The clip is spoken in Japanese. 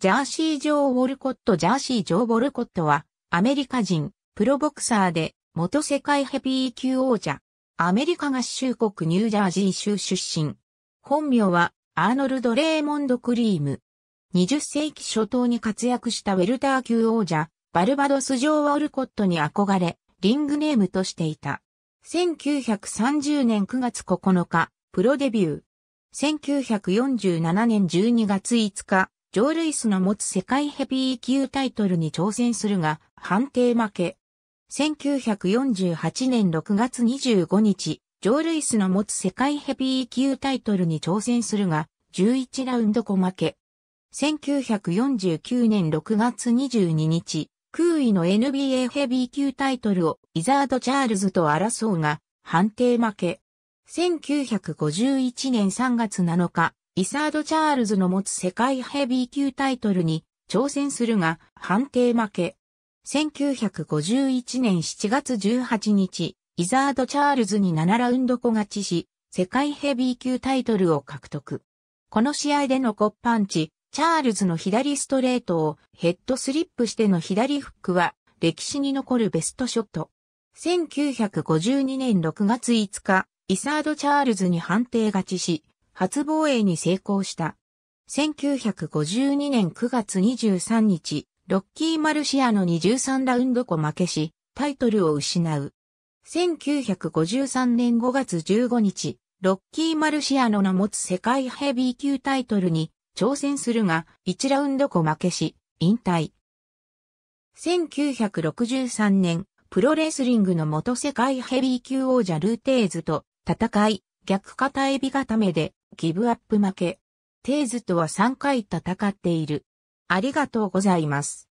ジャーシー・ジョー・ウォルコットジャーシー・ジョー・ウォルコットは、アメリカ人、プロボクサーで、元世界ヘビー級王者。アメリカ合衆国ニュージャージー州出身。本名は、アーノルド・レーモンド・クリーム。20世紀初頭に活躍したウェルター級王者、バルバドス・ジョー・ウォルコットに憧れ、リングネームとしていた。1930年9月9日、プロデビュー。1947年12月5日、ジョー・ルイスの持つ世界ヘビー級タイトルに挑戦するが、判定負け。1948年6月25日、ジョー・ルイスの持つ世界ヘビー級タイトルに挑戦するが、11ラウンド小負け。1949年6月22日、空位の NBA ヘビー級タイトルをイザード・チャールズと争うが、判定負け。1951年3月7日、イサード・チャールズの持つ世界ヘビー級タイトルに挑戦するが判定負け。1951年7月18日、イザード・チャールズに7ラウンド小勝ちし、世界ヘビー級タイトルを獲得。この試合でのコッパンチ、チャールズの左ストレートをヘッドスリップしての左フックは歴史に残るベストショット。1952年6月5日、イサード・チャールズに判定勝ちし、初防衛に成功した。1952年9月23日、ロッキー・マルシアの23ラウンド後負けし、タイトルを失う。1953年5月15日、ロッキー・マルシアノの持つ世界ヘビー級タイトルに挑戦するが、1ラウンド後負けし、引退。1963年、プロレスリングの元世界ヘビー級王者ルーテーズと戦い、逆肩エビ固めでギブアップ負け。テーズとは3回戦っている。ありがとうございます。